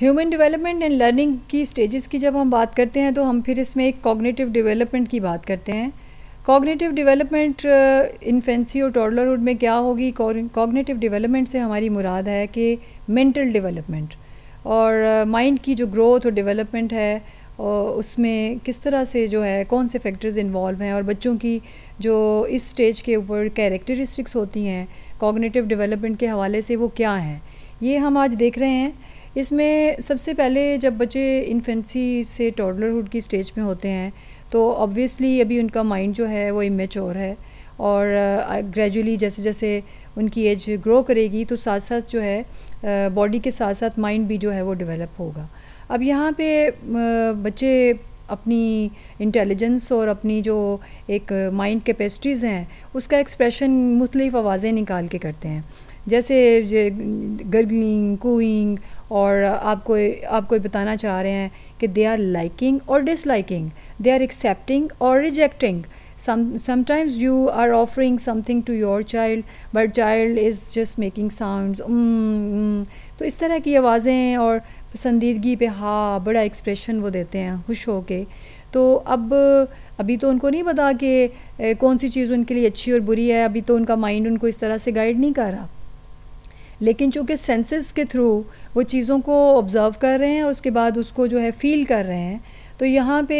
human development and learning की stages की जब हम बात करते हैं तो हम फिर इसमें एक कॉग्निटिव डेवलपमेंट की बात करते हैं कॉग्निटिव डेवलपमेंट इन्फेंसी और टॉडलरहुड में क्या होगी कॉग्निटिव डेवलपमेंट से हमारी मुराद है कि मेंटल डेवलपमेंट और माइंड uh, की जो ग्रोथ और डेवलपमेंट है और उसमें किस तरह से जो है कौन से फैक्टर्स इन्वॉल्व हैं और बच्चों की जो इस स्टेज के ऊपर कैरेक्टरिस्टिक्स होती हैं कॉग्निटिव डेवलपमेंट के हवाले से वो क्या हैं ये हम आज देख रहे हैं इसमें सबसे पहले जब बच्चे इन्फेंसी से टॉडलरहुड की स्टेज में होते हैं तो ऑब्वियसली अभी उनका माइंड जो है वो इमेचोर है और ग्रेजुअली जैसे जैसे उनकी एज ग्रो करेगी तो साथ साथ जो है बॉडी के साथ साथ माइंड भी जो है वो डेवलप होगा अब यहाँ पे बच्चे अपनी इंटेलिजेंस और अपनी जो एक माइंड कैपेसिटीज़ हैं उसका एक्सप्रेशन मुख्तलिफ़ आवाज़ें निकाल के करते हैं जैसे गर्गलिंग कोइंग और आपको आपको बताना चाह रहे हैं कि दे आर लाइकिंग और डिसलाइकिंग दे आर एक्सेप्टिंग और rejecting sometimes you are offering something to your child but child is just making sound तो इस तरह की आवाज़ें और पसंदीदगी पे हाँ बड़ा एक्सप्रेशन वो देते हैं खुश हो के तो अब अभी तो उनको नहीं पता कि कौन सी चीज़ उनके लिए अच्छी और बुरी है अभी तो उनका माइंड उनको इस तरह से गाइड नहीं कर रहा लेकिन चूँकि सेंसेस के थ्रू वो चीज़ों को ऑब्ज़र्व कर रहे हैं और उसके बाद उसको जो है फ़ील कर रहे हैं तो यहाँ पे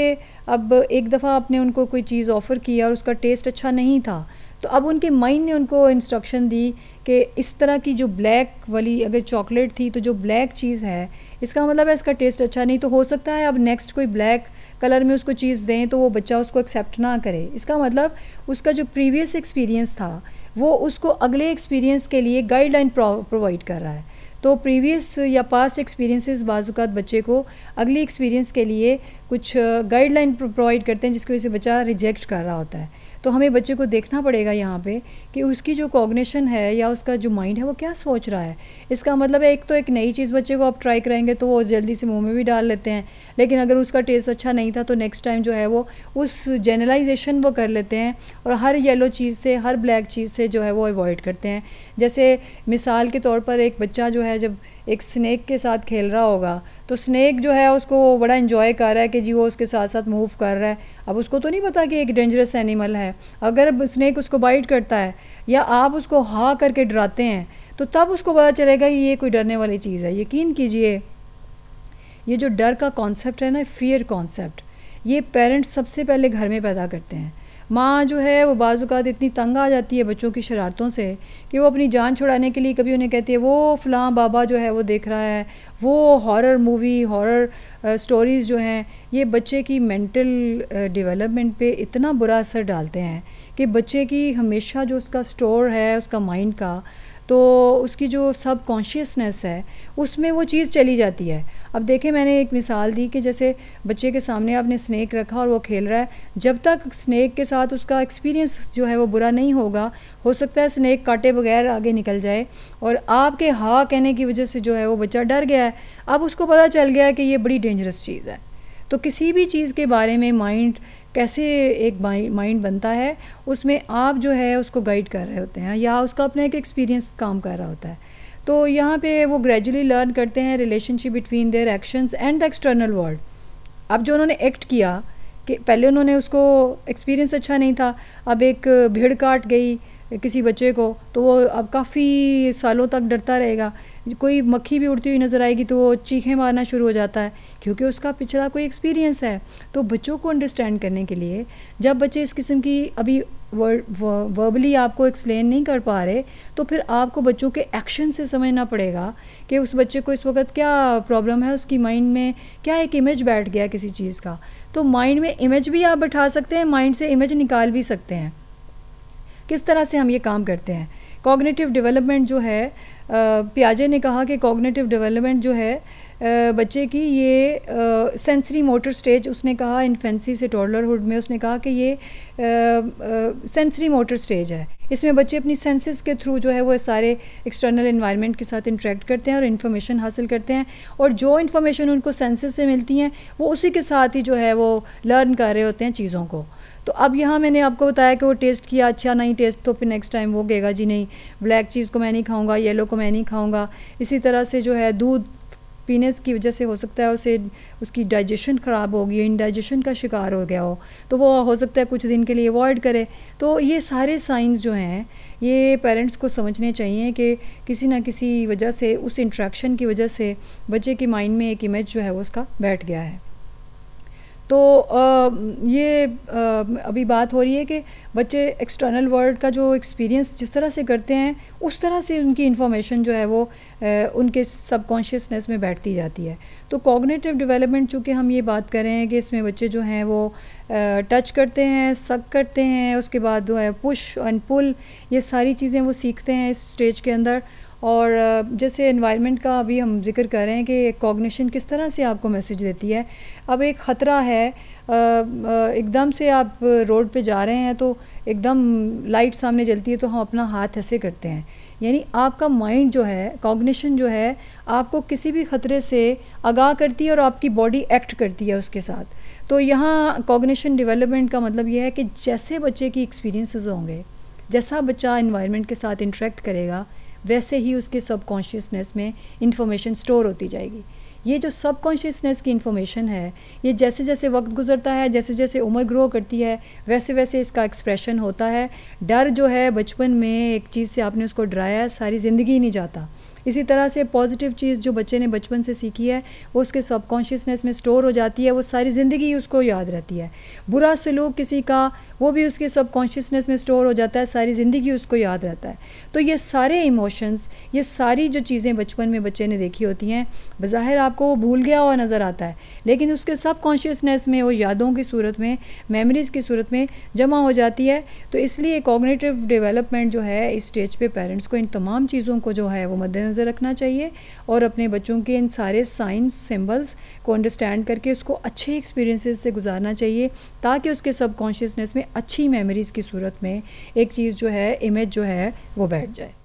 अब एक दफ़ा आपने उनको कोई चीज़ ऑफ़र की और उसका टेस्ट अच्छा नहीं था तो अब उनके माइंड ने उनको इंस्ट्रक्शन दी कि इस तरह की जो ब्लैक वाली अगर चॉकलेट थी तो जो ब्लैक चीज़ है इसका मतलब है इसका टेस्ट अच्छा नहीं तो हो सकता है अब नेक्स्ट कोई ब्लैक कलर में उसको चीज़ दें तो वो बच्चा उसको एक्सेप्ट ना करे इसका मतलब उसका जो प्रीवियस एक्सपीरियंस था वो उसको अगले एक्सपीरियंस के लिए गाइडलाइन प्रोवाइड कर रहा है तो प्रीवियस या पास्ट एक्सपीरियंसेस बाजुकात बच्चे को अगले एक्सपीरियंस के लिए कुछ गाइडलाइन uh, प्रोवाइड करते हैं जिसकी वजह से बच्चा रिजेक्ट कर रहा होता है तो हमें बच्चे को देखना पड़ेगा यहाँ पे कि उसकी जो कॉग्निशन है या उसका जो माइंड है वो क्या सोच रहा है इसका मतलब है एक तो एक नई चीज़ बच्चे को आप ट्राई करेंगे तो वो जल्दी से मुंह में भी डाल लेते हैं लेकिन अगर उसका टेस्ट अच्छा नहीं था तो नेक्स्ट टाइम जो है वो उस जनरलाइजेशन वो कर लेते हैं और हर येलो चीज़ से हर ब्लैक चीज़ से जो है वो अवॉइड करते हैं जैसे मिसाल के तौर पर एक बच्चा जो है जब एक स्नैक के साथ खेल रहा होगा तो स्नैक जो है उसको वो बड़ा इन्जॉय कर रहा है कि जी वो उसके साथ साथ मूव कर रहा है अब उसको तो नहीं पता कि एक डेंजरस एनिमल है अगर स्नैक उसको बाइट करता है या आप उसको हा करके डराते हैं तो तब उसको पता चलेगा कि ये कोई डरने वाली चीज़ है यकीन कीजिए ये जो डर का कॉन्सेप्ट है ना फियर कॉन्सेप्ट ये पेरेंट्स सबसे पहले घर में पैदा करते हैं माँ जो है वो बाज़ात इतनी तंग आ जाती है बच्चों की शरारतों से कि वो अपनी जान छुड़ाने के लिए कभी उन्हें कहती है वो फलां बाबा जो है वो देख रहा है वो हॉरर मूवी हॉरर स्टोरीज़ जो हैं ये बच्चे की मेंटल डेवलपमेंट पे इतना बुरा असर डालते हैं कि बच्चे की हमेशा जो उसका स्टोर है उसका माइंड का तो उसकी जो सब कॉन्शियसनेस है उसमें वो चीज़ चली जाती है अब देखें मैंने एक मिसाल दी कि जैसे बच्चे के सामने आपने स्नैक रखा और वो खेल रहा है जब तक स्नैक के साथ उसका एक्सपीरियंस जो है वो बुरा नहीं होगा हो सकता है स्नैक काटे बगैर आगे निकल जाए और आपके हाँ कहने की वजह से जो है वो बच्चा डर गया है अब उसको पता चल गया है कि ये बड़ी डेंजरस चीज़ है तो किसी भी चीज़ के बारे में माइंड कैसे एक माइंड बनता है उसमें आप जो है उसको गाइड कर रहे होते हैं या उसका अपना एक एक्सपीरियंस काम कर रहा होता है तो यहाँ पे वो ग्रेजुअली लर्न करते हैं relationship between their actions and the external world अब जो उन्होंने एक्ट किया कि पहले उन्होंने उसको एक्सपीरियंस अच्छा नहीं था अब एक भीड़ काट गई किसी बच्चे को तो वो अब काफ़ी सालों तक डरता रहेगा कोई मक्खी भी उड़ती हुई नज़र आएगी तो वो चीखें मारना शुरू हो जाता है क्योंकि उसका पिछला कोई एक्सपीरियंस है तो बच्चों को अंडरस्टैंड करने के लिए जब बच्चे इस किस्म की अभी वर्बली आपको एक्सप्लेन नहीं कर पा रहे तो फिर आपको बच्चों के एक्शन से समझना पड़ेगा कि उस बच्चे को इस वक्त क्या प्रॉब्लम है उसकी माइंड में क्या एक इमेज बैठ गया किसी चीज़ का तो माइंड में इमेज भी आप बैठा सकते हैं माइंड से इमेज निकाल भी सकते हैं किस तरह से हम ये काम करते हैं कॉग्निटिव डेवलपमेंट जो है पियाजे ने कहा कि कॉग्निटिव डेवलपमेंट जो है बच्चे की ये सेंसरी मोटर स्टेज उसने कहा इन्फेंसी से टॉडलरहुड में उसने कहा कि ये सेंसरी मोटर स्टेज है इसमें बच्चे अपनी सेंसेस के थ्रू जो है वो सारे एक्सटर्नल इन्वायरमेंट के साथ इंट्रैक्ट करते हैं और इन्फॉर्मेशन हासिल करते हैं और जो इन्फॉर्मेशन उनको सेंसेस से मिलती हैं वो उसी के साथ ही जो है वो लर्न कर रहे होते हैं चीज़ों को तो अब यहाँ मैंने आपको बताया कि वो टेस्ट किया अच्छा नहीं टेस्ट तो फिर नेक्स्ट टाइम वो कहेगा जी नहीं ब्लैक चीज़ को मैं नहीं खाऊँगा येलो को मैं नहीं खाऊँगा इसी तरह से जो है दूध पीने की वजह से हो सकता है उसे उसकी डाइजेशन ख़राब होगी इनडाइजेशन का शिकार हो गया हो तो वो हो सकता है कुछ दिन के लिए अवॉइड करे तो ये सारे साइंस जो हैं ये पेरेंट्स को समझने चाहिए कि किसी ना किसी वजह से उस इंट्रैक्शन की वजह से बच्चे के माइंड में एक इमेज जो है वो उसका बैठ गया है तो ये अभी बात हो रही है कि बच्चे एक्सटर्नल वर्ल्ड का जो एक्सपीरियंस जिस तरह से करते हैं उस तरह से उनकी इन्फॉर्मेशन जो है वो उनके सबकॉन्शियसनेस में बैठती जाती है तो कॉग्नेटिव डेवलपमेंट चूँकि हम ये बात कर रहे हैं कि इसमें बच्चे जो हैं वो टच करते हैं सक करते हैं उसके बाद जो है पुश एंड पुल ये सारी चीज़ें वो सीखते हैं इस स्टेज के अंदर और जैसे इन्वायरमेंट का अभी हम जिक्र कर रहे हैं कि कॉग्निशन किस तरह से आपको मैसेज देती है अब एक ख़तरा है एकदम से आप रोड पे जा रहे हैं तो एकदम लाइट सामने जलती है तो हम अपना हाथ ऐसे करते हैं यानी आपका माइंड जो है कॉग्निशन जो है आपको किसी भी ख़तरे से आगाह करती है और आपकी बॉडी एक्ट करती है उसके साथ तो यहाँ कॉग्निशन डेवलपमेंट का मतलब यह है कि जैसे बच्चे की एक्सपीरियंसेस होंगे जैसा बच्चा इन्वायरमेंट के साथ इंट्रैक्ट करेगा वैसे ही उसके सबकॉन्शियसनेस में इन्फॉर्मेशन स्टोर होती जाएगी ये जो सब कॉन्शियसनेस की इन्फॉर्मेशन है ये जैसे जैसे वक्त गुजरता है जैसे जैसे उम्र ग्रो करती है वैसे वैसे इसका एक्सप्रेशन होता है डर जो है बचपन में एक चीज़ से आपने उसको डराया सारी ज़िंदगी नहीं जाता इसी तरह से पॉजिटिव चीज़ जो बच्चे ने बचपन से सीखी है वो उसके सबकॉन्शियसनेस में स्टोर हो जाती है वो सारी ज़िंदगी उसको याद रहती है बुरा सलूक किसी का वो भी उसके सबकॉन्शियसनेस में स्टोर हो जाता है सारी ज़िंदगी उसको याद रहता है तो ये सारे इमोशंस ये सारी जो चीज़ें बचपन में बच्चे ने देखी होती हैं बज़ाहिर आपको वो भूल गया हुआ नज़र आता है लेकिन उसके सब कॉन्शियसनेस में वो यादों की सूरत में मेमोरीज़ की सूरत में जमा हो जाती है तो इसलिए कॉग्नेटिव डेवलपमेंट जो है इस स्टेज पे पेरेंट्स को इन तमाम चीज़ों को जो है वो मद्देनजर नज़र रखना चाहिए और अपने बच्चों के इन सारे साइंस सिंबल्स को अंडरस्टैंड करके उसको अच्छे एक्सपीरियंसेस से गुजारना चाहिए ताकि उसके सबकॉन्शियसनेस में अच्छी मेमोरीज़ की सूरत में एक चीज़ जो है इमेज जो है वो बैठ जाए